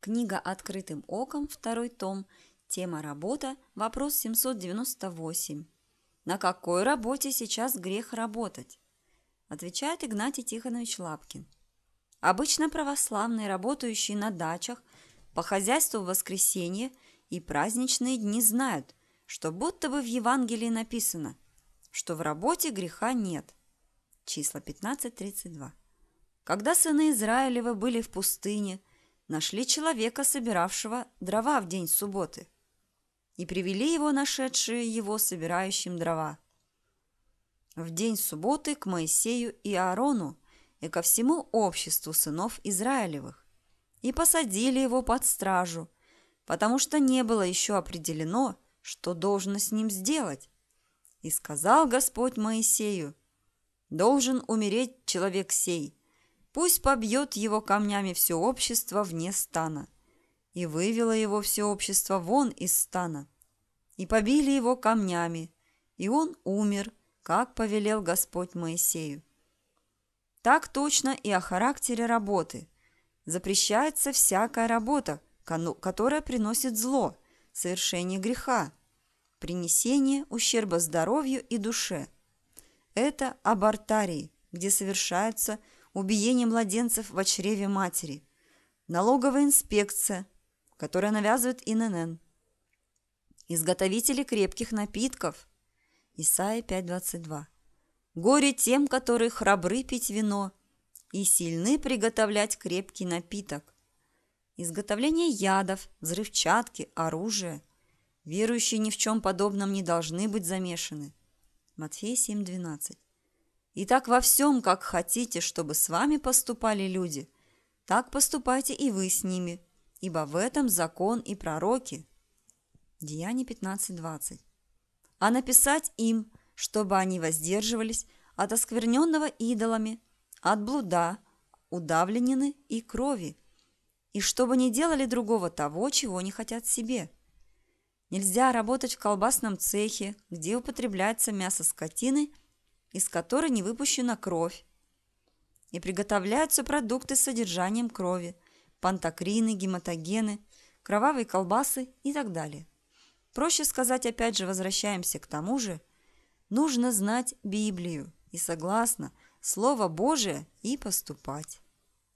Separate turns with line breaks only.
Книга «Открытым оком», второй том, тема «Работа», вопрос 798. На какой работе сейчас грех работать? Отвечает Игнатий Тихонович Лапкин. Обычно православные, работающие на дачах, по хозяйству в воскресенье и праздничные дни знают, что будто бы в Евангелии написано, что в работе греха нет. Числа 15.32. Когда сыны Израилева были в пустыне – нашли человека, собиравшего дрова в день субботы, и привели его нашедшие его собирающим дрова. В день субботы к Моисею и Аарону и ко всему обществу сынов Израилевых, и посадили его под стражу, потому что не было еще определено, что должно с ним сделать. И сказал Господь Моисею, «Должен умереть человек сей, Пусть побьет его камнями все общество вне стана. И вывело его все общество вон из стана. И побили его камнями, и он умер, как повелел Господь Моисею. Так точно и о характере работы. Запрещается всякая работа, которая приносит зло, совершение греха, принесение ущерба здоровью и душе. Это абортарии, где совершаются убиение младенцев в чреве матери, налоговая инспекция, которая навязывает ИНН, изготовители крепких напитков, Исаия 5.22, горе тем, которые храбры пить вино и сильны приготовлять крепкий напиток, изготовление ядов, взрывчатки, оружия. Верующие ни в чем подобном не должны быть замешаны. Матфея 7.12. И так во всем, как хотите, чтобы с вами поступали люди, так поступайте и вы с ними, ибо в этом закон и пророки. Деяние 15.20. А написать им, чтобы они воздерживались от оскверненного идолами, от блуда, удавленины и крови, и чтобы не делали другого того, чего не хотят себе. Нельзя работать в колбасном цехе, где употребляется мясо скотины – из которой не выпущена кровь. И приготовляются продукты с содержанием крови, пантокрины, гематогены, кровавые колбасы и так далее. Проще сказать, опять же, возвращаемся к тому же, нужно знать Библию и, согласно, Слово Божие и поступать.